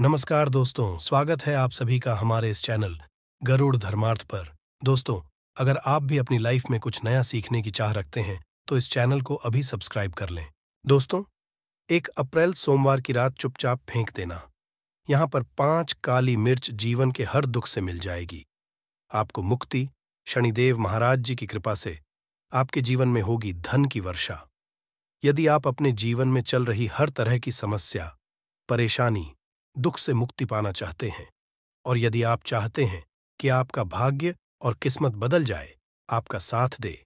नमस्कार दोस्तों स्वागत है आप सभी का हमारे इस चैनल गरुड़ धर्मार्थ पर दोस्तों अगर आप भी अपनी लाइफ में कुछ नया सीखने की चाह रखते हैं तो इस चैनल को अभी सब्सक्राइब कर लें दोस्तों एक अप्रैल सोमवार की रात चुपचाप फेंक देना यहां पर पांच काली मिर्च जीवन के हर दुख से मिल जाएगी आपको मुक्ति शनिदेव महाराज जी की कृपा से आपके जीवन में होगी धन की वर्षा यदि आप अपने जीवन में चल रही हर तरह की समस्या परेशानी दुख से मुक्ति पाना चाहते हैं और यदि आप चाहते हैं कि आपका भाग्य और किस्मत बदल जाए आपका साथ दे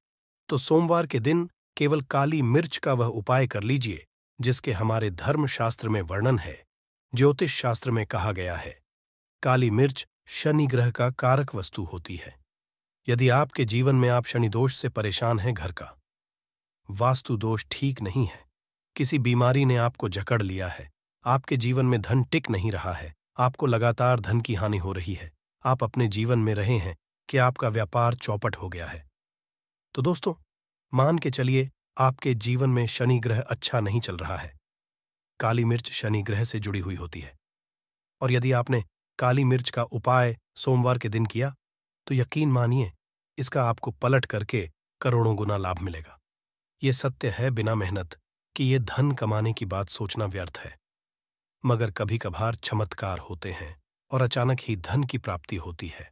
तो सोमवार के दिन केवल काली मिर्च का वह उपाय कर लीजिए जिसके हमारे धर्मशास्त्र में वर्णन है ज्योतिष शास्त्र में कहा गया है काली मिर्च शनि ग्रह का कारक वस्तु होती है यदि आपके जीवन में आप शनि दोष से परेशान हैं घर का वास्तु दोष ठीक नहीं है किसी बीमारी ने आपको जकड़ लिया है आपके जीवन में धन टिक नहीं रहा है आपको लगातार धन की हानि हो रही है आप अपने जीवन में रहे हैं कि आपका व्यापार चौपट हो गया है तो दोस्तों मान के चलिए आपके जीवन में शनि ग्रह अच्छा नहीं चल रहा है काली मिर्च शनि ग्रह से जुड़ी हुई होती है और यदि आपने काली मिर्च का उपाय सोमवार के दिन किया तो यकीन मानिए इसका आपको पलट करके करोड़ों गुना लाभ मिलेगा ये सत्य है बिना मेहनत कि ये धन कमाने की बात सोचना व्यर्थ है मगर कभी कभार चमत्कार होते हैं और अचानक ही धन की प्राप्ति होती है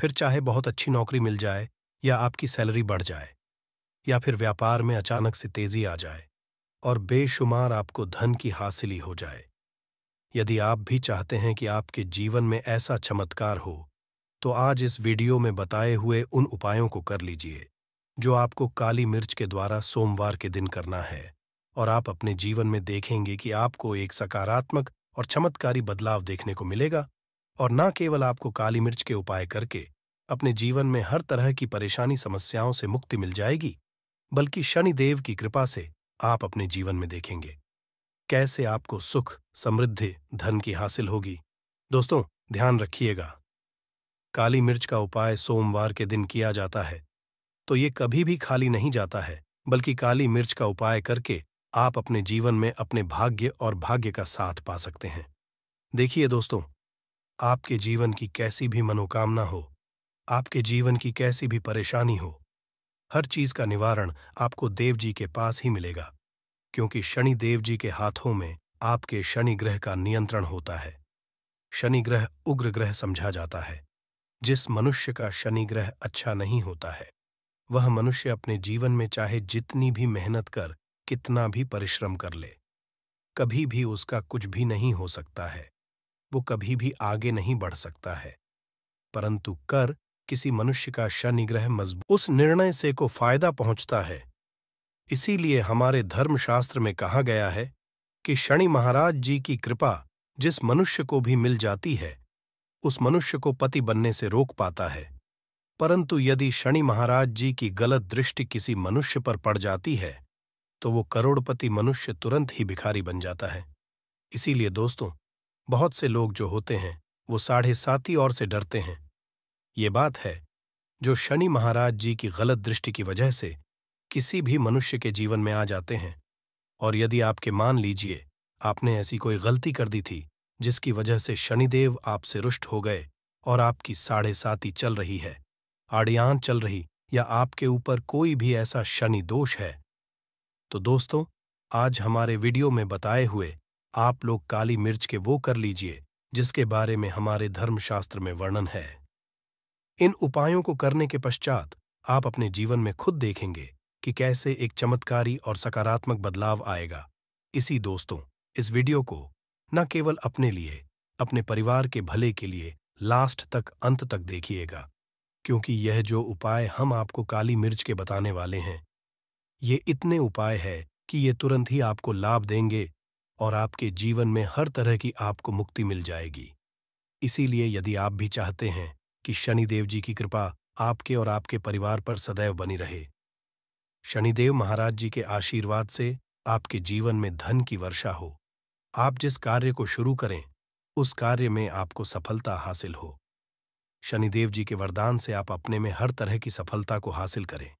फिर चाहे बहुत अच्छी नौकरी मिल जाए या आपकी सैलरी बढ़ जाए या फिर व्यापार में अचानक से तेजी आ जाए और बेशुमार आपको धन की हासिली हो जाए यदि आप भी चाहते हैं कि आपके जीवन में ऐसा चमत्कार हो तो आज इस वीडियो में बताए हुए उन उपायों को कर लीजिए जो आपको काली मिर्च के द्वारा सोमवार के दिन करना है और आप अपने जीवन में देखेंगे कि आपको एक सकारात्मक और चमत्कारी बदलाव देखने को मिलेगा और न केवल आपको काली मिर्च के उपाय करके अपने जीवन में हर तरह की परेशानी समस्याओं से मुक्ति मिल जाएगी बल्कि शनि देव की कृपा से आप अपने जीवन में देखेंगे कैसे आपको सुख समृद्धि धन की हासिल होगी दोस्तों ध्यान रखिएगा काली मिर्च का उपाय सोमवार के दिन किया जाता है तो ये कभी भी खाली नहीं जाता है बल्कि काली मिर्च का उपाय करके आप अपने जीवन में अपने भाग्य और भाग्य का साथ पा सकते हैं देखिए दोस्तों आपके जीवन की कैसी भी मनोकामना हो आपके जीवन की कैसी भी परेशानी हो हर चीज का निवारण आपको देव जी के पास ही मिलेगा क्योंकि शनि देव जी के हाथों में आपके शनि ग्रह का नियंत्रण होता है शनि ग्रह उग्र ग्रह समझा जाता है जिस मनुष्य का शनि ग्रह अच्छा नहीं होता है वह मनुष्य अपने जीवन में चाहे जितनी भी मेहनत कर कितना भी परिश्रम कर ले कभी भी उसका कुछ भी नहीं हो सकता है वो कभी भी आगे नहीं बढ़ सकता है परंतु कर किसी मनुष्य का शनिग्रह मजबूत उस निर्णय से को फायदा पहुंचता है इसीलिए हमारे धर्मशास्त्र में कहा गया है कि शनि महाराज जी की कृपा जिस मनुष्य को भी मिल जाती है उस मनुष्य को पति बनने से रोक पाता है परंतु यदि शनि महाराज जी की गलत दृष्टि किसी मनुष्य पर पड़ जाती है तो वो करोड़पति मनुष्य तुरंत ही भिखारी बन जाता है इसीलिए दोस्तों बहुत से लोग जो होते हैं वो साढ़े साती और से डरते हैं ये बात है जो शनि महाराज जी की गलत दृष्टि की वजह से किसी भी मनुष्य के जीवन में आ जाते हैं और यदि आपके मान लीजिए आपने ऐसी कोई गलती कर दी थी जिसकी वजह से शनिदेव आपसे रुष्ट हो गए और आपकी साढ़े साती चल रही है आड़ियान चल रही या आपके ऊपर कोई भी ऐसा शनि दोष है तो दोस्तों आज हमारे वीडियो में बताए हुए आप लोग काली मिर्च के वो कर लीजिए जिसके बारे में हमारे धर्मशास्त्र में वर्णन है इन उपायों को करने के पश्चात आप अपने जीवन में खुद देखेंगे कि कैसे एक चमत्कारी और सकारात्मक बदलाव आएगा इसी दोस्तों इस वीडियो को न केवल अपने लिए अपने परिवार के भले के लिए लास्ट तक अंत तक देखिएगा क्योंकि यह जो उपाय हम आपको काली मिर्च के बताने वाले हैं ये इतने उपाय है कि ये तुरंत ही आपको लाभ देंगे और आपके जीवन में हर तरह की आपको मुक्ति मिल जाएगी इसीलिए यदि आप भी चाहते हैं कि शनिदेव जी की कृपा आपके और आपके परिवार पर सदैव बनी रहे शनिदेव महाराज जी के आशीर्वाद से आपके जीवन में धन की वर्षा हो आप जिस कार्य को शुरू करें उस कार्य में आपको सफलता हासिल हो शनिदेव जी के वरदान से आप अपने में हर तरह की सफलता को हासिल करें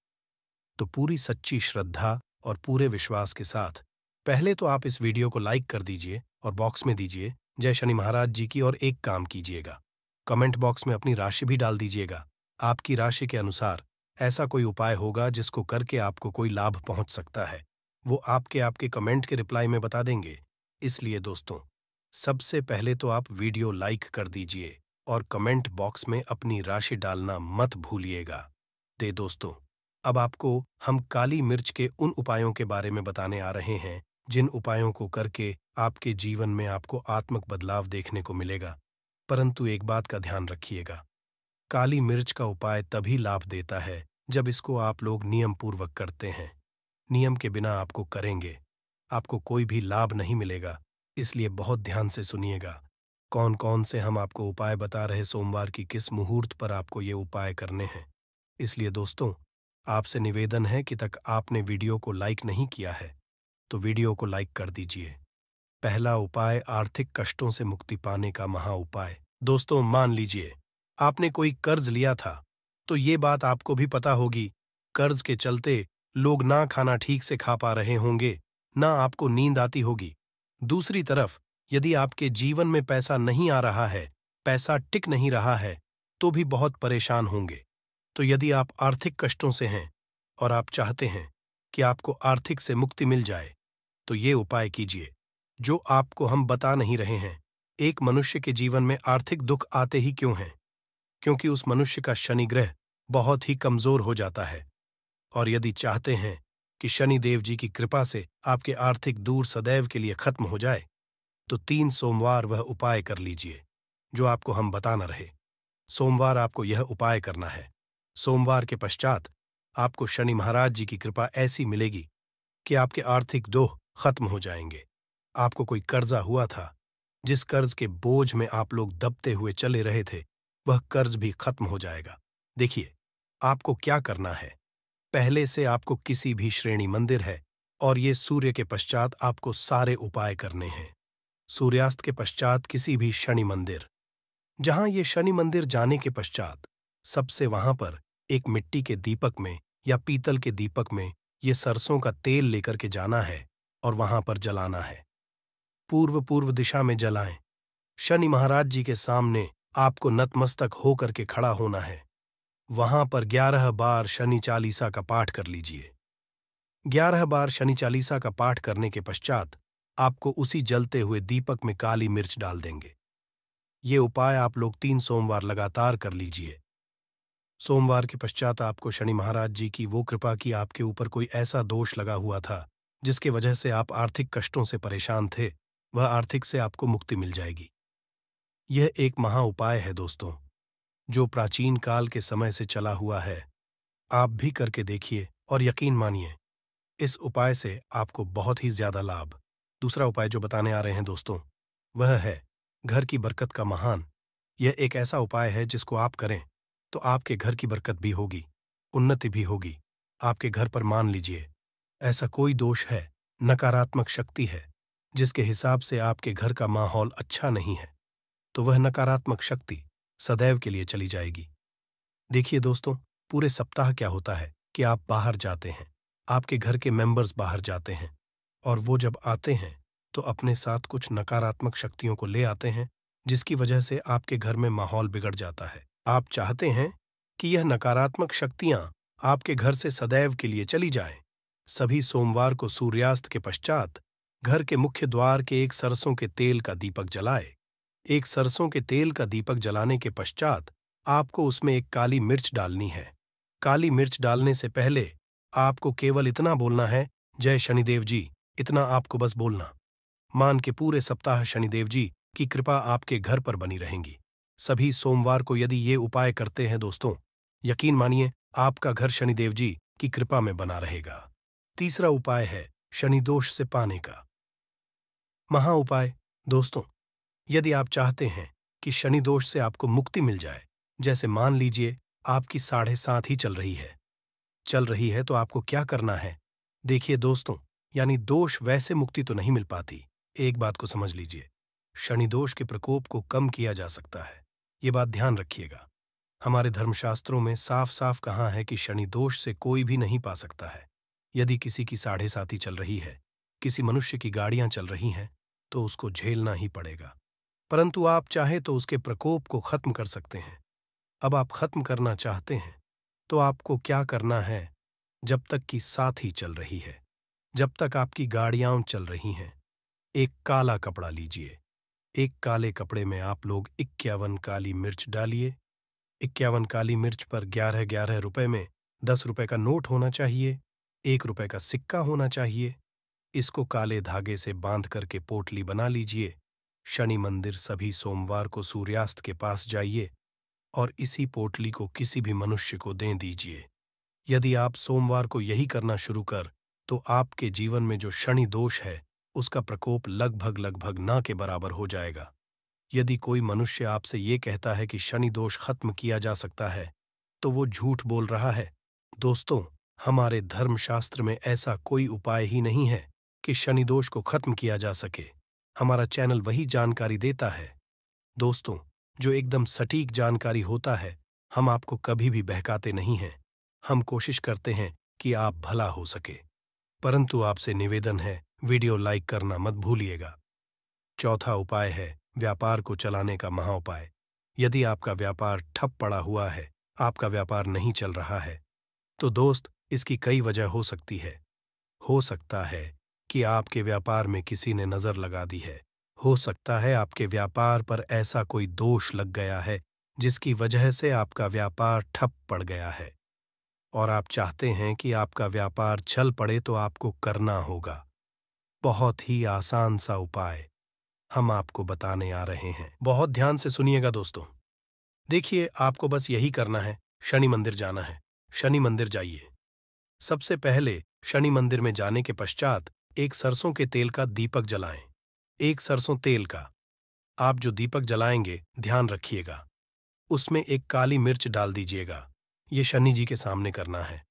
तो पूरी सच्ची श्रद्धा और पूरे विश्वास के साथ पहले तो आप इस वीडियो को लाइक कर दीजिए और बॉक्स में दीजिए जय शनि महाराज जी की और एक काम कीजिएगा कमेंट बॉक्स में अपनी राशि भी डाल दीजिएगा आपकी राशि के अनुसार ऐसा कोई उपाय होगा जिसको करके आपको कोई लाभ पहुंच सकता है वो आपके आपके कमेंट के रिप्लाई में बता देंगे इसलिए दोस्तों सबसे पहले तो आप वीडियो लाइक कर दीजिए और कमेंट बॉक्स में अपनी राशि डालना मत भूलिएगा दे दोस्तों अब आपको हम काली मिर्च के उन उपायों के बारे में बताने आ रहे हैं जिन उपायों को करके आपके जीवन में आपको आत्मक बदलाव देखने को मिलेगा परंतु एक बात का ध्यान रखिएगा काली मिर्च का उपाय तभी लाभ देता है जब इसको आप लोग नियम पूर्वक करते हैं नियम के बिना आपको करेंगे आपको कोई भी लाभ नहीं मिलेगा इसलिए बहुत ध्यान से सुनिएगा कौन कौन से हम आपको उपाय बता रहे सोमवार की किस मुहूर्त पर आपको ये उपाय करने हैं इसलिए दोस्तों आपसे निवेदन है कि तक आपने वीडियो को लाइक नहीं किया है तो वीडियो को लाइक कर दीजिए पहला उपाय आर्थिक कष्टों से मुक्ति पाने का महा उपाय दोस्तों मान लीजिए आपने कोई कर्ज लिया था तो ये बात आपको भी पता होगी कर्ज के चलते लोग ना खाना ठीक से खा पा रहे होंगे ना आपको नींद आती होगी दूसरी तरफ यदि आपके जीवन में पैसा नहीं आ रहा है पैसा टिक नहीं रहा है तो भी बहुत परेशान होंगे तो यदि आप आर्थिक कष्टों से हैं और आप चाहते हैं कि आपको आर्थिक से मुक्ति मिल जाए तो ये उपाय कीजिए जो आपको हम बता नहीं रहे हैं एक मनुष्य के जीवन में आर्थिक दुख आते ही क्यों हैं क्योंकि उस मनुष्य का शनि ग्रह बहुत ही कमजोर हो जाता है और यदि चाहते हैं कि शनि देव जी की कृपा से आपके आर्थिक दूर सदैव के लिए खत्म हो जाए तो तीन सोमवार वह उपाय कर लीजिए जो आपको हम बताना रहे सोमवार आपको यह उपाय करना है सोमवार के पश्चात आपको शनि महाराज जी की कृपा ऐसी मिलेगी कि आपके आर्थिक दोह खत्म हो जाएंगे आपको कोई कर्जा हुआ था जिस कर्ज के बोझ में आप लोग दबते हुए चले रहे थे वह कर्ज भी खत्म हो जाएगा देखिए आपको क्या करना है पहले से आपको किसी भी श्रेणी मंदिर है और ये सूर्य के पश्चात आपको सारे उपाय करने हैं सूर्यास्त के पश्चात किसी भी शनि मंदिर जहां ये शनि मंदिर जाने के पश्चात सबसे वहां पर एक मिट्टी के दीपक में या पीतल के दीपक में ये सरसों का तेल लेकर के जाना है और वहां पर जलाना है पूर्व पूर्व दिशा में जलाएं शनि महाराज जी के सामने आपको नतमस्तक होकर के खड़ा होना है वहां पर ग्यारह बार शनि चालीसा का पाठ कर लीजिए ग्यारह बार शनि चालीसा का पाठ करने के पश्चात आपको उसी जलते हुए दीपक में काली मिर्च डाल देंगे ये उपाय आप लोग तीन सोमवार लगातार कर लीजिए सोमवार के पश्चात आपको शनि महाराज जी की वो कृपा कि आपके ऊपर कोई ऐसा दोष लगा हुआ था जिसके वजह से आप आर्थिक कष्टों से परेशान थे वह आर्थिक से आपको मुक्ति मिल जाएगी यह एक महा उपाय है दोस्तों जो प्राचीन काल के समय से चला हुआ है आप भी करके देखिए और यकीन मानिए इस उपाय से आपको बहुत ही ज्यादा लाभ दूसरा उपाय जो बताने आ रहे हैं दोस्तों वह है घर की बरकत का महान यह एक ऐसा उपाय है जिसको आप करें तो आपके घर की बरकत भी होगी उन्नति भी होगी आपके घर पर मान लीजिए ऐसा कोई दोष है नकारात्मक शक्ति है जिसके हिसाब से आपके घर का माहौल अच्छा नहीं है तो वह नकारात्मक शक्ति सदैव के लिए चली जाएगी देखिए दोस्तों पूरे सप्ताह क्या होता है कि आप बाहर जाते हैं आपके घर के मेंबर्स बाहर जाते हैं और वो जब आते हैं तो अपने साथ कुछ नकारात्मक शक्तियों को ले आते हैं जिसकी वजह से आपके घर में माहौल बिगड़ जाता है आप चाहते हैं कि यह नकारात्मक शक्तियां आपके घर से सदैव के लिए चली जाएं। सभी सोमवार को सूर्यास्त के पश्चात घर के मुख्य द्वार के एक सरसों के तेल का दीपक जलाए एक सरसों के तेल का दीपक जलाने के पश्चात आपको उसमें एक काली मिर्च डालनी है काली मिर्च डालने से पहले आपको केवल इतना बोलना है जय शनिदेव जी इतना आपको बस बोलना मान के पूरे सप्ताह शनिदेव जी की कृपा आपके घर पर बनी रहेंगी सभी सोमवार को यदि ये उपाय करते हैं दोस्तों यकीन मानिए आपका घर शनिदेव जी की कृपा में बना रहेगा तीसरा उपाय है शनि दोष से पाने का महा उपाय दोस्तों यदि आप चाहते हैं कि शनि दोष से आपको मुक्ति मिल जाए जैसे मान लीजिए आपकी साढ़े सात ही चल रही है चल रही है तो आपको क्या करना है देखिए दोस्तों यानी दोष वैसे मुक्ति तो नहीं मिल पाती एक बात को समझ लीजिए शनि दोष के प्रकोप को कम किया जा सकता है ये बात ध्यान रखिएगा हमारे धर्मशास्त्रों में साफ साफ कहा है कि शनि दोष से कोई भी नहीं पा सकता है यदि किसी की साढ़े साथी चल रही है किसी मनुष्य की गाड़ियां चल रही हैं तो उसको झेलना ही पड़ेगा परंतु आप चाहे तो उसके प्रकोप को खत्म कर सकते हैं अब आप खत्म करना चाहते हैं तो आपको क्या करना है जब तक कि साथी चल रही है जब तक आपकी गाड़ियां चल रही हैं एक काला कपड़ा लीजिए एक काले कपड़े में आप लोग इक्यावन काली मिर्च डालिए इक्यावन काली मिर्च पर ग्यारह ग्यारह रुपए में दस रुपए का नोट होना चाहिए एक रुपए का सिक्का होना चाहिए इसको काले धागे से बांध करके पोटली बना लीजिए शनि मंदिर सभी सोमवार को सूर्यास्त के पास जाइए और इसी पोटली को किसी भी मनुष्य को दे दीजिए यदि आप सोमवार को यही करना शुरू कर तो आपके जीवन में जो शनि दोष है उसका प्रकोप लगभग लगभग ना के बराबर हो जाएगा यदि कोई मनुष्य आपसे ये कहता है कि शनि दोष खत्म किया जा सकता है तो वो झूठ बोल रहा है दोस्तों हमारे धर्मशास्त्र में ऐसा कोई उपाय ही नहीं है कि शनि दोष को खत्म किया जा सके हमारा चैनल वही जानकारी देता है दोस्तों जो एकदम सटीक जानकारी होता है हम आपको कभी भी बहकाते नहीं हैं हम कोशिश करते हैं कि आप भला हो सके परंतु आपसे निवेदन है वीडियो लाइक करना मत भूलिएगा चौथा उपाय है व्यापार को चलाने का महा उपाय यदि आपका व्यापार ठप पड़ा हुआ है आपका व्यापार नहीं चल रहा है तो दोस्त इसकी कई वजह हो सकती है हो सकता है कि आपके व्यापार में किसी ने नज़र लगा दी है हो सकता है आपके व्यापार पर ऐसा कोई दोष लग गया है जिसकी वजह से आपका व्यापार ठप पड़ गया है और आप चाहते हैं कि आपका व्यापार चल पड़े तो आपको करना होगा बहुत ही आसान सा उपाय हम आपको बताने आ रहे हैं बहुत ध्यान से सुनिएगा दोस्तों देखिए आपको बस यही करना है शनि मंदिर जाना है शनि मंदिर जाइए सबसे पहले शनि मंदिर में जाने के पश्चात एक सरसों के तेल का दीपक जलाएं एक सरसों तेल का आप जो दीपक जलाएंगे ध्यान रखिएगा उसमें एक काली मिर्च डाल दीजिएगा ये शनि जी के सामने करना है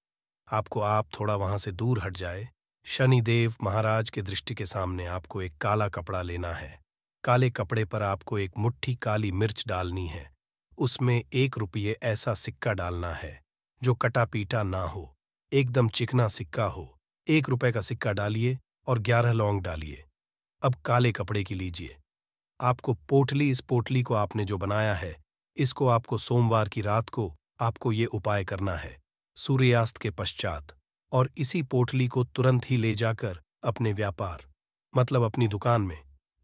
आपको आप थोड़ा वहां से दूर हट जाए शनिदेव महाराज के दृष्टि के सामने आपको एक काला कपड़ा लेना है काले कपड़े पर आपको एक मुट्ठी काली मिर्च डालनी है उसमें एक रुपये ऐसा सिक्का डालना है जो कटा पीटा ना हो एकदम चिकना सिक्का हो एक रुपये का सिक्का डालिए और ग्यारह लौंग डालिए अब काले कपड़े की लीजिए आपको पोटली इस पोटली को आपने जो बनाया है इसको आपको सोमवार की रात को आपको ये उपाय करना है सूर्यास्त के पश्चात और इसी पोटली को तुरंत ही ले जाकर अपने व्यापार मतलब अपनी दुकान में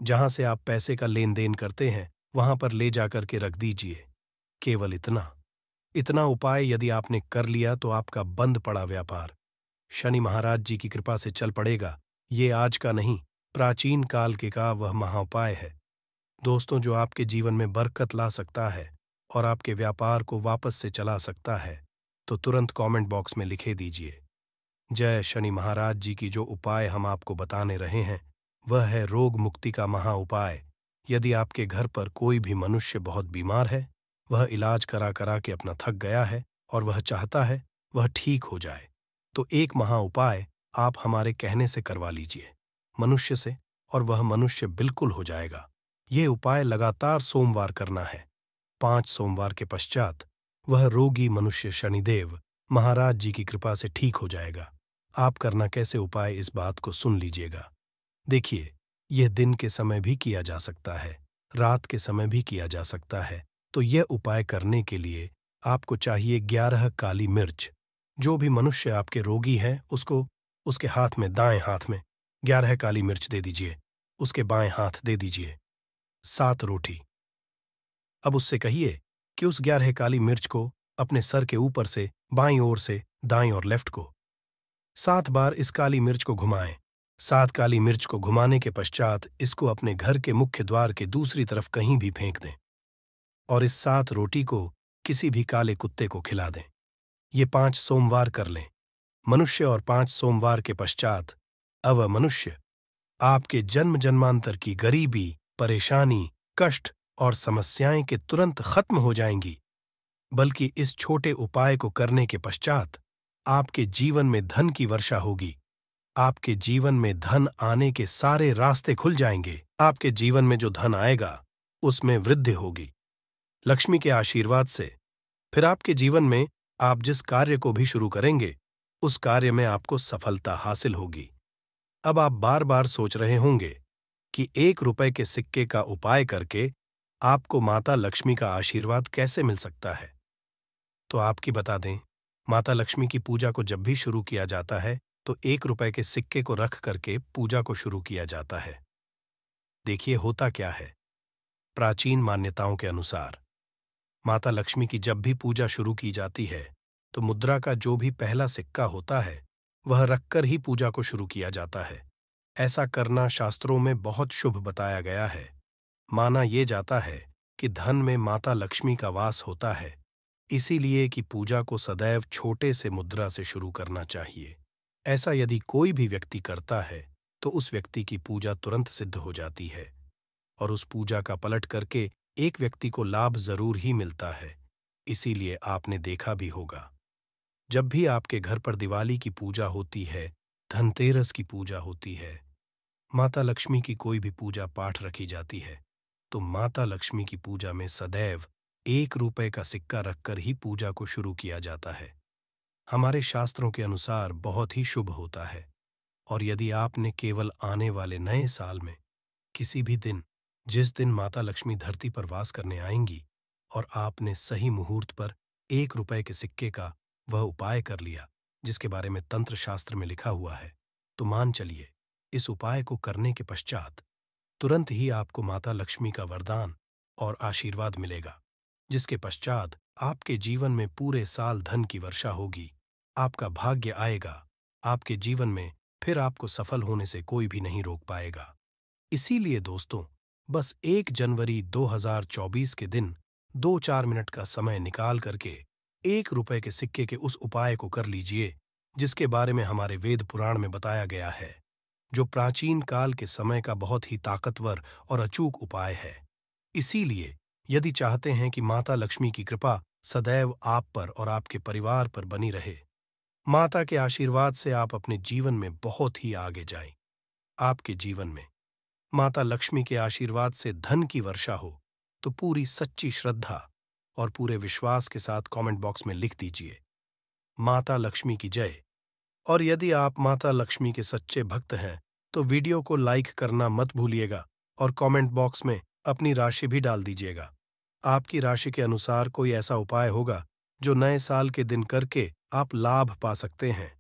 जहां से आप पैसे का लेन देन करते हैं वहां पर ले जाकर के रख दीजिए केवल इतना इतना उपाय यदि आपने कर लिया तो आपका बंद पड़ा व्यापार शनि महाराज जी की कृपा से चल पड़ेगा ये आज का नहीं प्राचीन काल के का वह महाउपाय है दोस्तों जो आपके जीवन में बरकत ला सकता है और आपके व्यापार को वापस से चला सकता है तो तुरंत कमेंट बॉक्स में लिखे दीजिए जय शनि महाराज जी की जो उपाय हम आपको बताने रहे हैं वह है रोग मुक्ति का महा उपाय यदि आपके घर पर कोई भी मनुष्य बहुत बीमार है वह इलाज करा करा के अपना थक गया है और वह चाहता है वह ठीक हो जाए तो एक महा उपाय आप हमारे कहने से करवा लीजिए मनुष्य से और वह मनुष्य बिल्कुल हो जाएगा ये उपाय लगातार सोमवार करना है पांच सोमवार के पश्चात वह रोगी मनुष्य शनिदेव महाराज जी की कृपा से ठीक हो जाएगा आप करना कैसे उपाय इस बात को सुन लीजिएगा देखिए यह दिन के समय भी किया जा सकता है रात के समय भी किया जा सकता है तो यह उपाय करने के लिए आपको चाहिए ग्यारह काली मिर्च जो भी मनुष्य आपके रोगी हैं उसको उसके हाथ में दाएं हाथ में ग्यारह काली मिर्च दे दीजिए उसके बाएं हाथ दे दीजिए सात रोटी अब उससे कहिए कि उस ग्यारह काली मिर्च को अपने सर के ऊपर से बाईं ओर से दाएं और लेफ्ट को सात बार इस काली मिर्च को घुमाएं सात काली मिर्च को घुमाने के पश्चात इसको अपने घर के मुख्य द्वार के दूसरी तरफ कहीं भी फेंक दें और इस सात रोटी को किसी भी काले कुत्ते को खिला दें ये पांच सोमवार कर लें मनुष्य और पांच सोमवार के पश्चात अव मनुष्य आपके जन्म जन्मांतर की गरीबी परेशानी कष्ट और समस्याएं के तुरंत खत्म हो जाएंगी बल्कि इस छोटे उपाय को करने के पश्चात आपके जीवन में धन की वर्षा होगी आपके जीवन में धन आने के सारे रास्ते खुल जाएंगे आपके जीवन में जो धन आएगा उसमें वृद्धि होगी लक्ष्मी के आशीर्वाद से फिर आपके जीवन में आप जिस कार्य को भी शुरू करेंगे उस कार्य में आपको सफलता हासिल होगी अब आप बार बार सोच रहे होंगे कि एक रुपए के सिक्के का उपाय करके आपको माता लक्ष्मी का आशीर्वाद कैसे मिल सकता है तो आपकी बता दें माता लक्ष्मी की पूजा को जब भी शुरू किया जाता है तो एक रुपए के सिक्के को रख करके पूजा को शुरू किया जाता है देखिए होता क्या है प्राचीन मान्यताओं के अनुसार माता लक्ष्मी की जब भी पूजा शुरू की जाती है तो मुद्रा का जो भी पहला सिक्का होता है वह रखकर ही पूजा को शुरू किया जाता है ऐसा करना शास्त्रों में बहुत शुभ बताया गया है माना ये जाता है कि धन में माता लक्ष्मी का वास होता है इसीलिए कि पूजा को सदैव छोटे से मुद्रा से शुरू करना चाहिए ऐसा यदि कोई भी व्यक्ति करता है तो उस व्यक्ति की पूजा तुरंत सिद्ध हो जाती है और उस पूजा का पलट करके एक व्यक्ति को लाभ जरूर ही मिलता है इसीलिए आपने देखा भी होगा जब भी आपके घर पर दिवाली की पूजा होती है धनतेरस की पूजा होती है माता लक्ष्मी की कोई भी पूजा पाठ रखी जाती है तो माता लक्ष्मी की पूजा में सदैव एक रुपए का सिक्का रखकर ही पूजा को शुरू किया जाता है हमारे शास्त्रों के अनुसार बहुत ही शुभ होता है और यदि आपने केवल आने वाले नए साल में किसी भी दिन जिस दिन माता लक्ष्मी धरती पर वास करने आएंगी और आपने सही मुहूर्त पर एक रुपए के सिक्के का वह उपाय कर लिया जिसके बारे में तंत्र शास्त्र में लिखा हुआ है तो मान चलिए इस उपाय को करने के पश्चात तुरंत ही आपको माता लक्ष्मी का वरदान और आशीर्वाद मिलेगा जिसके पश्चात आपके जीवन में पूरे साल धन की वर्षा होगी आपका भाग्य आएगा आपके जीवन में फिर आपको सफल होने से कोई भी नहीं रोक पाएगा इसीलिए दोस्तों बस एक जनवरी 2024 के दिन दो चार मिनट का समय निकाल करके एक रुपए के सिक्के के उस उपाय को कर लीजिए जिसके बारे में हमारे वेद पुराण में बताया गया है जो प्राचीन काल के समय का बहुत ही ताकतवर और अचूक उपाय है इसीलिए यदि चाहते हैं कि माता लक्ष्मी की कृपा सदैव आप पर और आपके परिवार पर बनी रहे माता के आशीर्वाद से आप अपने जीवन में बहुत ही आगे जाएं। आपके जीवन में माता लक्ष्मी के आशीर्वाद से धन की वर्षा हो तो पूरी सच्ची श्रद्धा और पूरे विश्वास के साथ कमेंट बॉक्स में लिख दीजिए माता लक्ष्मी की जय और यदि आप माता लक्ष्मी के सच्चे भक्त हैं तो वीडियो को लाइक करना मत भूलिएगा और कमेंट बॉक्स में अपनी राशि भी डाल दीजिएगा आपकी राशि के अनुसार कोई ऐसा उपाय होगा जो नए साल के दिन करके आप लाभ पा सकते हैं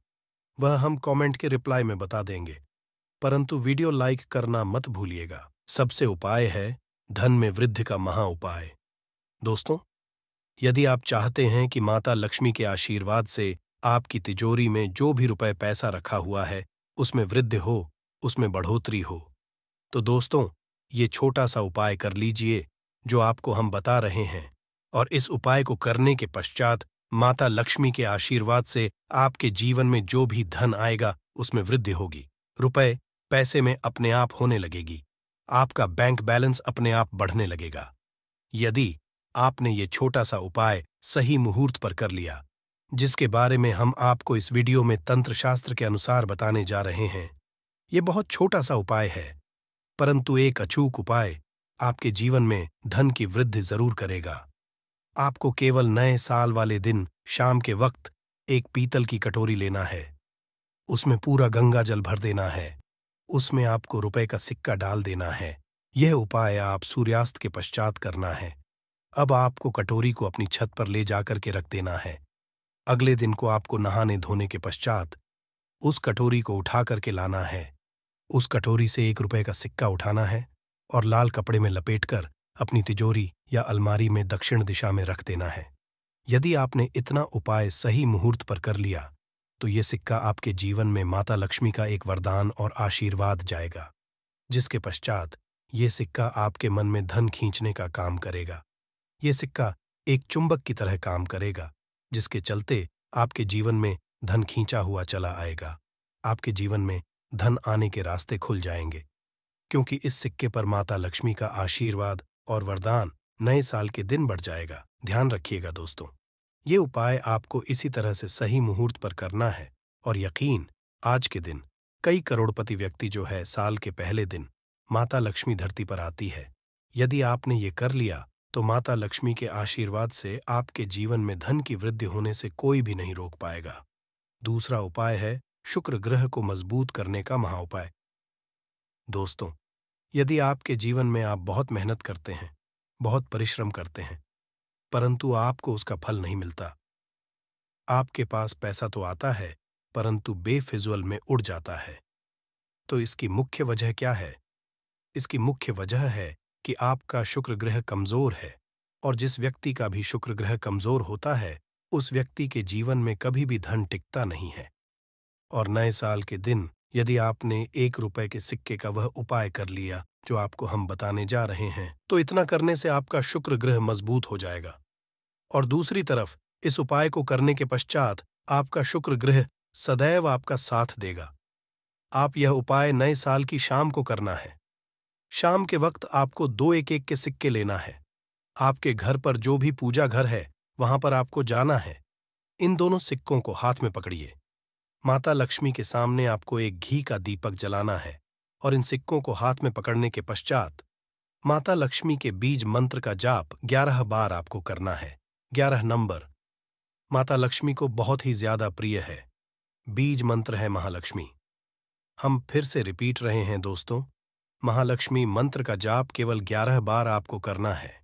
वह हम कमेंट के रिप्लाई में बता देंगे परंतु वीडियो लाइक करना मत भूलिएगा सबसे उपाय है धन में वृद्धि का महा उपाय दोस्तों यदि आप चाहते हैं कि माता लक्ष्मी के आशीर्वाद से आपकी तिजोरी में जो भी रुपए पैसा रखा हुआ है उसमें वृद्धि हो उसमें बढ़ोतरी हो तो दोस्तों ये छोटा सा उपाय कर लीजिए जो आपको हम बता रहे हैं और इस उपाय को करने के पश्चात माता लक्ष्मी के आशीर्वाद से आपके जीवन में जो भी धन आएगा उसमें वृद्धि होगी रुपए पैसे में अपने आप होने लगेगी आपका बैंक बैलेंस अपने आप बढ़ने लगेगा यदि आपने ये छोटा सा उपाय सही मुहूर्त पर कर लिया जिसके बारे में हम आपको इस वीडियो में तंत्र शास्त्र के अनुसार बताने जा रहे हैं ये बहुत छोटा सा उपाय है परंतु एक अचूक उपाय आपके जीवन में धन की वृद्धि जरूर करेगा आपको केवल नए साल वाले दिन शाम के वक्त एक पीतल की कटोरी लेना है उसमें पूरा गंगा जल भर देना है उसमें आपको रुपए का सिक्का डाल देना है यह उपाय आप सूर्यास्त के पश्चात करना है अब आपको कटोरी को अपनी छत पर ले जाकर के रख देना है अगले दिन को आपको नहाने धोने के पश्चात उस कटोरी को उठा करके लाना है उस कटोरी से एक रुपए का सिक्का उठाना है और लाल कपड़े में लपेटकर अपनी तिजोरी या अलमारी में दक्षिण दिशा में रख देना है यदि आपने इतना उपाय सही मुहूर्त पर कर लिया तो ये सिक्का आपके जीवन में माता लक्ष्मी का एक वरदान और आशीर्वाद जाएगा जिसके पश्चात ये सिक्का आपके मन में धन खींचने का काम करेगा ये सिक्का एक चुंबक की तरह काम करेगा जिसके चलते आपके जीवन में धन खींचा हुआ चला आएगा आपके जीवन में धन आने के रास्ते खुल जाएंगे क्योंकि इस सिक्के पर माता लक्ष्मी का आशीर्वाद और वरदान नए साल के दिन बढ़ जाएगा ध्यान रखिएगा दोस्तों ये उपाय आपको इसी तरह से सही मुहूर्त पर करना है और यकीन आज के दिन कई करोड़पति व्यक्ति जो है साल के पहले दिन माता लक्ष्मी धरती पर आती है यदि आपने ये कर लिया तो माता लक्ष्मी के आशीर्वाद से आपके जीवन में धन की वृद्धि होने से कोई भी नहीं रोक पाएगा दूसरा उपाय है शुक्र ग्रह को मजबूत करने का महाउपाय दोस्तों यदि आपके जीवन में आप बहुत मेहनत करते हैं बहुत परिश्रम करते हैं परंतु आपको उसका फल नहीं मिलता आपके पास पैसा तो आता है परंतु बेफिजुअल में उड़ जाता है तो इसकी मुख्य वजह क्या है इसकी मुख्य वजह है कि आपका शुक्र ग्रह कमजोर है और जिस व्यक्ति का भी शुक्र ग्रह कमजोर होता है उस व्यक्ति के जीवन में कभी भी धन टिकता नहीं है और नए साल के दिन यदि आपने एक रुपए के सिक्के का वह उपाय कर लिया जो आपको हम बताने जा रहे हैं तो इतना करने से आपका शुक्र ग्रह मजबूत हो जाएगा और दूसरी तरफ इस उपाय को करने के पश्चात आपका शुक्र ग्रह सदैव आपका साथ देगा आप यह उपाय नए साल की शाम को करना है शाम के वक्त आपको दो एक एक के सिक्के लेना है आपके घर पर जो भी पूजा घर है वहां पर आपको जाना है इन दोनों सिक्कों को हाथ में पकड़िए माता लक्ष्मी के सामने आपको एक घी का दीपक जलाना है और इन सिक्कों को हाथ में पकड़ने के पश्चात माता लक्ष्मी के बीज मंत्र का जाप ग्यारह बार आपको करना है ग्यारह नंबर माता लक्ष्मी को बहुत ही ज्यादा प्रिय है बीज मंत्र है महालक्ष्मी हम फिर से रिपीट रहे हैं दोस्तों महालक्ष्मी मंत्र का जाप केवल ग्यारह बार आपको करना है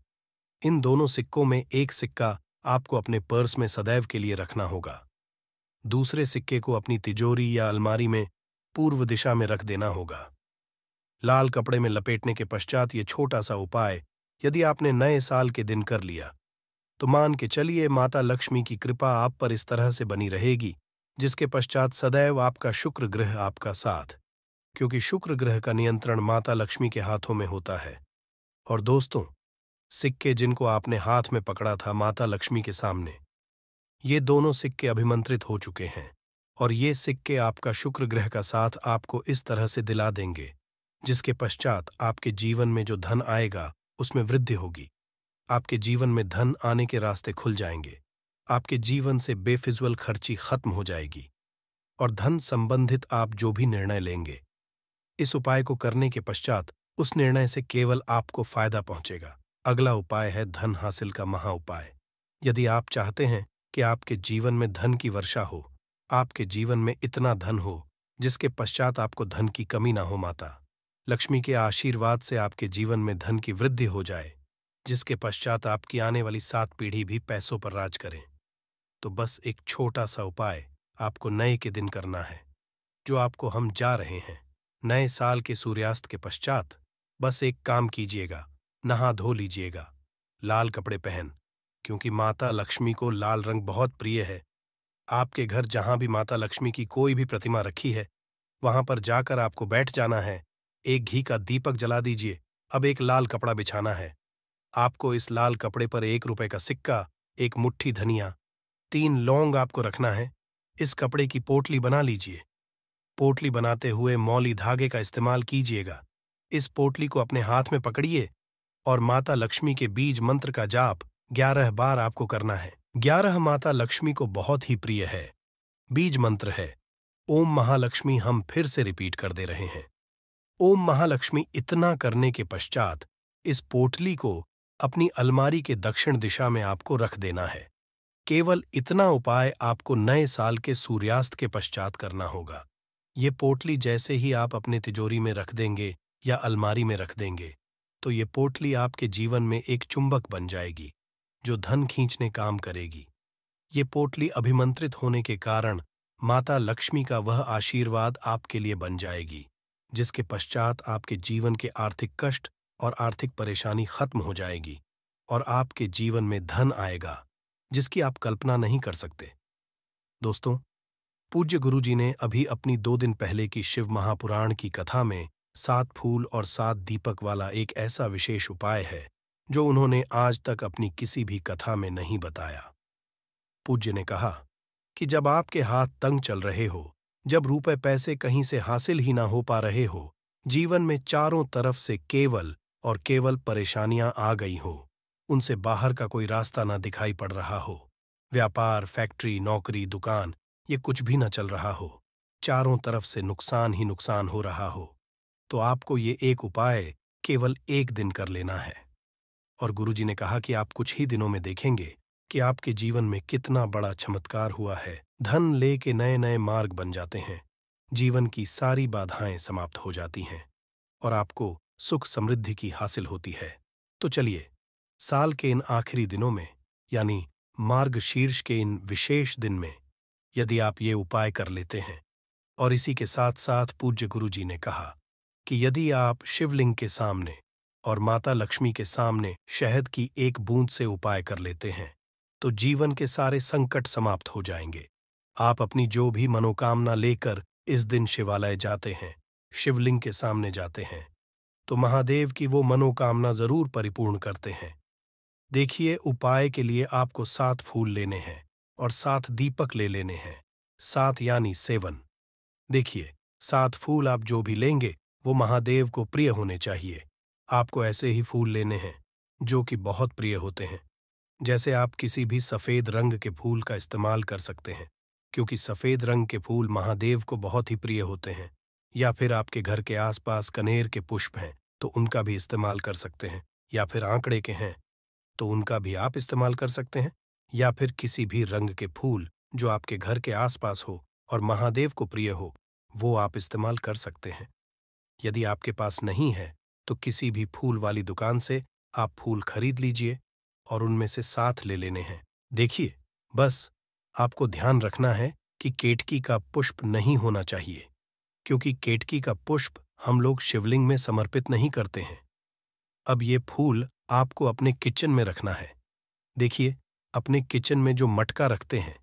इन दोनों सिक्कों में एक सिक्का आपको अपने पर्स में सदैव के लिए रखना होगा दूसरे सिक्के को अपनी तिजोरी या अलमारी में पूर्व दिशा में रख देना होगा लाल कपड़े में लपेटने के पश्चात ये छोटा सा उपाय यदि आपने नए साल के दिन कर लिया तो मान के चलिए माता लक्ष्मी की कृपा आप पर इस तरह से बनी रहेगी जिसके पश्चात सदैव आपका शुक्र ग्रह आपका साथ क्योंकि शुक्र ग्रह का नियंत्रण माता लक्ष्मी के हाथों में होता है और दोस्तों सिक्के जिनको आपने हाथ में पकड़ा था माता लक्ष्मी के सामने ये दोनों सिक्के अभिमंत्रित हो चुके हैं और ये सिक्के आपका शुक्र ग्रह का साथ आपको इस तरह से दिला देंगे जिसके पश्चात आपके जीवन में जो धन आएगा उसमें वृद्धि होगी आपके जीवन में धन आने के रास्ते खुल जाएंगे आपके जीवन से बेफिजुअल खर्ची खत्म हो जाएगी और धन संबंधित आप जो भी निर्णय लेंगे इस उपाय को करने के पश्चात उस निर्णय से केवल आपको फायदा पहुंचेगा अगला उपाय है धन हासिल का महा उपाय यदि आप चाहते हैं कि आपके जीवन में धन की वर्षा हो आपके जीवन में इतना धन हो जिसके पश्चात आपको धन की कमी ना हो माता लक्ष्मी के आशीर्वाद से आपके जीवन में धन की वृद्धि हो जाए जिसके पश्चात आपकी आने वाली सात पीढ़ी भी पैसों पर राज करें तो बस एक छोटा सा उपाय आपको नए के दिन करना है जो आपको हम जा रहे हैं नए साल के सूर्यास्त के पश्चात बस एक काम कीजिएगा नहा धो लीजिएगा लाल कपड़े पहन क्योंकि माता लक्ष्मी को लाल रंग बहुत प्रिय है आपके घर जहां भी माता लक्ष्मी की कोई भी प्रतिमा रखी है वहां पर जाकर आपको बैठ जाना है एक घी का दीपक जला दीजिए अब एक लाल कपड़ा बिछाना है आपको इस लाल कपड़े पर एक रुपए का सिक्का एक मुट्ठी धनिया तीन लौंग आपको रखना है इस कपड़े की पोटली बना लीजिए पोटली बनाते हुए मौली धागे का इस्तेमाल कीजिएगा इस पोटली को अपने हाथ में पकड़िए और माता लक्ष्मी के बीज मंत्र का जाप ग्यारह बार आपको करना है ग्यारह माता लक्ष्मी को बहुत ही प्रिय है बीज मंत्र है ओम महालक्ष्मी हम फिर से रिपीट कर दे रहे हैं ओम महालक्ष्मी इतना करने के पश्चात इस पोटली को अपनी अलमारी के दक्षिण दिशा में आपको रख देना है केवल इतना उपाय आपको नए साल के सूर्यास्त के पश्चात करना होगा ये पोटली जैसे ही आप अपने तिजोरी में रख देंगे या अलमारी में रख देंगे तो ये पोटली आपके जीवन में एक चुंबक बन जाएगी जो धन खींचने काम करेगी ये पोटली अभिमंत्रित होने के कारण माता लक्ष्मी का वह आशीर्वाद आपके लिए बन जाएगी जिसके पश्चात आपके जीवन के आर्थिक कष्ट और आर्थिक परेशानी खत्म हो जाएगी और आपके जीवन में धन आएगा जिसकी आप कल्पना नहीं कर सकते दोस्तों पूज्य गुरुजी ने अभी अपनी दो दिन पहले की शिव महापुराण की कथा में सात फूल और सात दीपक वाला एक ऐसा विशेष उपाय है जो उन्होंने आज तक अपनी किसी भी कथा में नहीं बताया पूज्य ने कहा कि जब आपके हाथ तंग चल रहे हो जब रुपए पैसे कहीं से हासिल ही ना हो पा रहे हो जीवन में चारों तरफ से केवल और केवल परेशानियां आ गई हो उनसे बाहर का कोई रास्ता ना दिखाई पड़ रहा हो व्यापार फैक्ट्री नौकरी दुकान ये कुछ भी न चल रहा हो चारों तरफ से नुकसान ही नुकसान हो रहा हो तो आपको ये एक उपाय केवल एक दिन कर लेना है और गुरुजी ने कहा कि आप कुछ ही दिनों में देखेंगे कि आपके जीवन में कितना बड़ा चमत्कार हुआ है धन ले के नए नए मार्ग बन जाते हैं जीवन की सारी बाधाएं समाप्त हो जाती हैं और आपको सुख समृद्धि की हासिल होती है तो चलिए साल के इन आखिरी दिनों में यानी मार्ग शीर्ष के इन विशेष दिन में यदि आप ये उपाय कर लेते हैं और इसी के साथ साथ पूज्य गुरुजी ने कहा कि यदि आप शिवलिंग के सामने और माता लक्ष्मी के सामने शहद की एक बूंद से उपाय कर लेते हैं तो जीवन के सारे संकट समाप्त हो जाएंगे आप अपनी जो भी मनोकामना लेकर इस दिन शिवालय जाते हैं शिवलिंग के सामने जाते हैं तो महादेव की वो मनोकामना जरूर परिपूर्ण करते हैं देखिए उपाय के लिए आपको सात फूल लेने हैं और सात दीपक ले लेने हैं सात यानी सेवन देखिए सात फूल आप जो भी लेंगे वो महादेव को प्रिय होने चाहिए आपको ऐसे ही फूल लेने हैं जो कि बहुत प्रिय होते हैं जैसे आप किसी भी सफ़ेद रंग के फूल का इस्तेमाल कर सकते हैं क्योंकि सफ़ेद रंग के फूल महादेव को बहुत ही प्रिय होते हैं या फिर आपके घर के आसपास कनेर के पुष्प हैं तो उनका भी इस्तेमाल कर सकते हैं या फिर आंकड़े के हैं तो उनका भी आप इस्तेमाल कर सकते हैं या फिर किसी भी रंग के फूल जो आपके घर के आसपास हो और महादेव को प्रिय हो वो आप इस्तेमाल कर सकते हैं यदि आपके पास नहीं है तो किसी भी फूल वाली दुकान से आप फूल खरीद लीजिए और उनमें से साथ ले लेने हैं देखिए बस आपको ध्यान रखना है कि केटकी का पुष्प नहीं होना चाहिए क्योंकि केटकी का पुष्प हम लोग शिवलिंग में समर्पित नहीं करते हैं अब ये फूल आपको अपने किचन में रखना है देखिए अपने किचन में जो मटका रखते हैं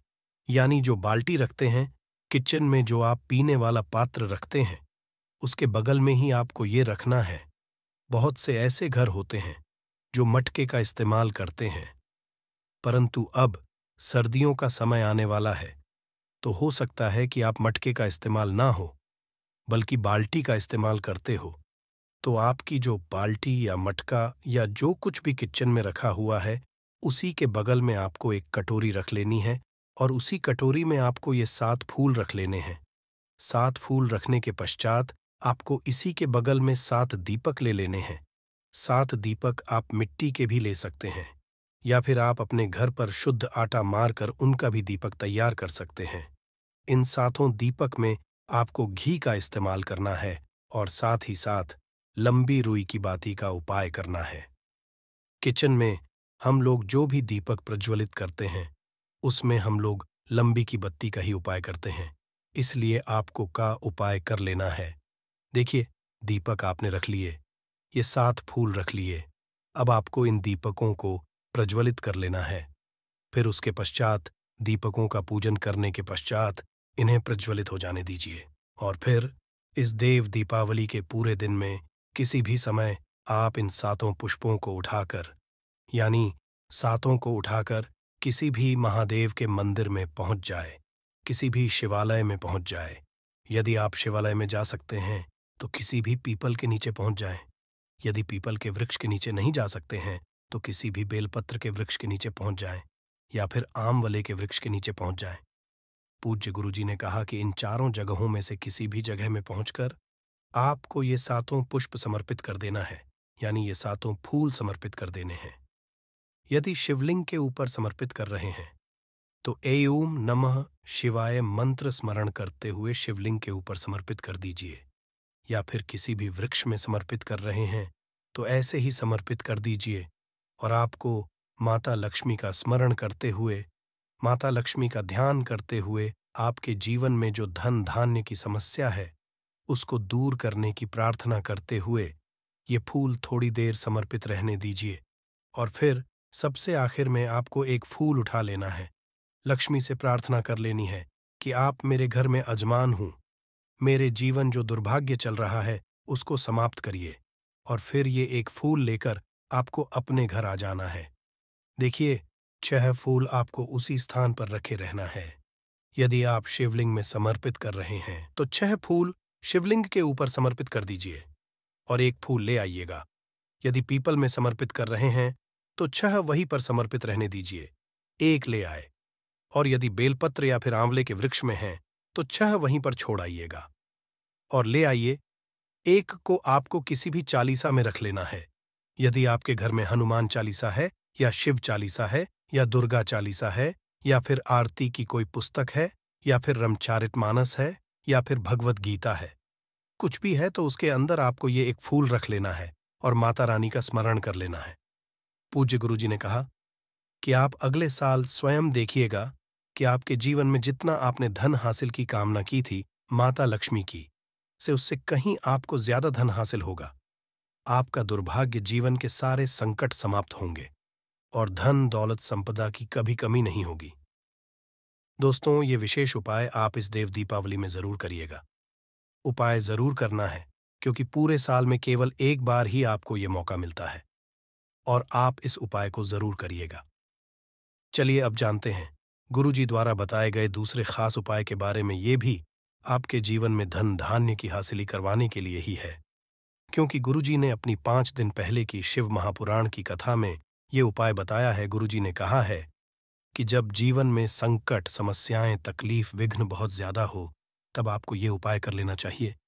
यानी जो बाल्टी रखते हैं किचन में जो आप पीने वाला पात्र रखते हैं उसके बगल में ही आपको ये रखना है बहुत से ऐसे घर होते हैं जो मटके का इस्तेमाल करते हैं परंतु अब सर्दियों का समय आने वाला है तो हो सकता है कि आप मटके का इस्तेमाल ना हो बल्कि बाल्टी का इस्तेमाल करते हो तो आपकी जो बाल्टी या मटका या जो कुछ भी किचन में रखा हुआ है उसी के बगल में आपको एक कटोरी रख लेनी है और उसी कटोरी में आपको ये सात फूल रख लेने हैं सात फूल रखने के पश्चात आपको इसी के बगल में सात दीपक ले लेने हैं सात दीपक आप मिट्टी के भी ले सकते हैं या फिर आप अपने घर पर शुद्ध आटा मारकर उनका भी दीपक तैयार कर सकते हैं इन सातों दीपक में आपको घी का इस्तेमाल करना है और साथ ही साथ लंबी रुई की बाती का उपाय करना है किचन में हम लोग जो भी दीपक प्रज्वलित करते हैं उसमें हम लोग लंबी की बत्ती का ही उपाय करते हैं इसलिए आपको का उपाय कर लेना है देखिए दीपक आपने रख लिए ये सात फूल रख लिए अब आपको इन दीपकों को प्रज्वलित कर लेना है फिर उसके पश्चात दीपकों का पूजन करने के पश्चात इन्हें प्रज्वलित हो जाने दीजिए और फिर इस देव दीपावली के पूरे दिन में किसी भी समय आप इन सातों पुष्पों को उठाकर यानी सातों को उठाकर किसी भी महादेव के मंदिर में पहुंच जाए किसी भी शिवालय में पहुंच जाए यदि आप शिवालय में जा सकते हैं तो किसी भी पीपल के नीचे पहुंच जाए यदि पीपल के वृक्ष के नीचे नहीं जा सकते हैं तो किसी भी बेलपत्र के वृक्ष के नीचे पहुंच जाए या फिर आम वले के वृक्ष के नीचे पहुंच जाए पूज्य गुरुजी ने कहा कि इन चारों जगहों में से किसी भी जगह में पहुंचकर आपको ये सातों पुष्प समर्पित कर देना है यानी ये सातों फूल समर्पित कर देने हैं यदि शिवलिंग के ऊपर समर्पित कर रहे हैं तो एयूम नमः शिवाय मंत्र स्मरण करते हुए शिवलिंग के ऊपर समर्पित कर दीजिए या फिर किसी भी वृक्ष में समर्पित कर रहे हैं तो ऐसे ही समर्पित कर दीजिए और आपको माता लक्ष्मी का स्मरण करते हुए माता लक्ष्मी का ध्यान करते हुए आपके जीवन में जो धन धान्य की समस्या है उसको दूर करने की प्रार्थना करते हुए ये फूल थोड़ी देर समर्पित रहने दीजिए और फिर सबसे आखिर में आपको एक फूल उठा लेना है लक्ष्मी से प्रार्थना कर लेनी है कि आप मेरे घर में अजमान हूं मेरे जीवन जो दुर्भाग्य चल रहा है उसको समाप्त करिए और फिर ये एक फूल लेकर आपको अपने घर आ जाना है देखिए छह फूल आपको उसी स्थान पर रखे रहना है यदि आप शिवलिंग में समर्पित कर रहे हैं तो छह फूल शिवलिंग के ऊपर समर्पित कर दीजिए और एक फूल ले आइएगा यदि पीपल में समर्पित कर रहे हैं तो छह वहीं पर समर्पित रहने दीजिए एक ले आए और यदि बेलपत्र या फिर आंवले के वृक्ष में हैं तो छह वहीं पर छोड़ आइएगा और ले आइए एक को आपको किसी भी चालीसा में रख लेना है यदि आपके घर में हनुमान चालीसा है या शिव चालीसा है या दुर्गा चालीसा है या फिर आरती की कोई पुस्तक है या फिर रमचारित मानस है या फिर भगवत गीता है कुछ भी है तो उसके अंदर आपको ये एक फूल रख लेना है और माता रानी का स्मरण कर लेना है पूज्य गुरुजी ने कहा कि आप अगले साल स्वयं देखिएगा कि आपके जीवन में जितना आपने धन हासिल की कामना की थी माता लक्ष्मी की से उससे कहीं आपको ज्यादा धन हासिल होगा आपका दुर्भाग्य जीवन के सारे संकट समाप्त होंगे और धन दौलत संपदा की कभी कमी नहीं होगी दोस्तों ये विशेष उपाय आप इस देव दीपावली में जरूर करिएगा उपाय जरूर करना है क्योंकि पूरे साल में केवल एक बार ही आपको ये मौका मिलता है और आप इस उपाय को जरूर करिएगा चलिए अब जानते हैं गुरुजी द्वारा बताए गए दूसरे खास उपाय के बारे में ये भी आपके जीवन में धन धान्य की हासिली करवाने के लिए ही है क्योंकि गुरुजी ने अपनी पांच दिन पहले की शिव महापुराण की कथा में ये उपाय बताया है गुरुजी ने कहा है कि जब जीवन में संकट समस्याएं तकलीफ विघ्न बहुत ज्यादा हो तब आपको ये उपाय कर लेना चाहिए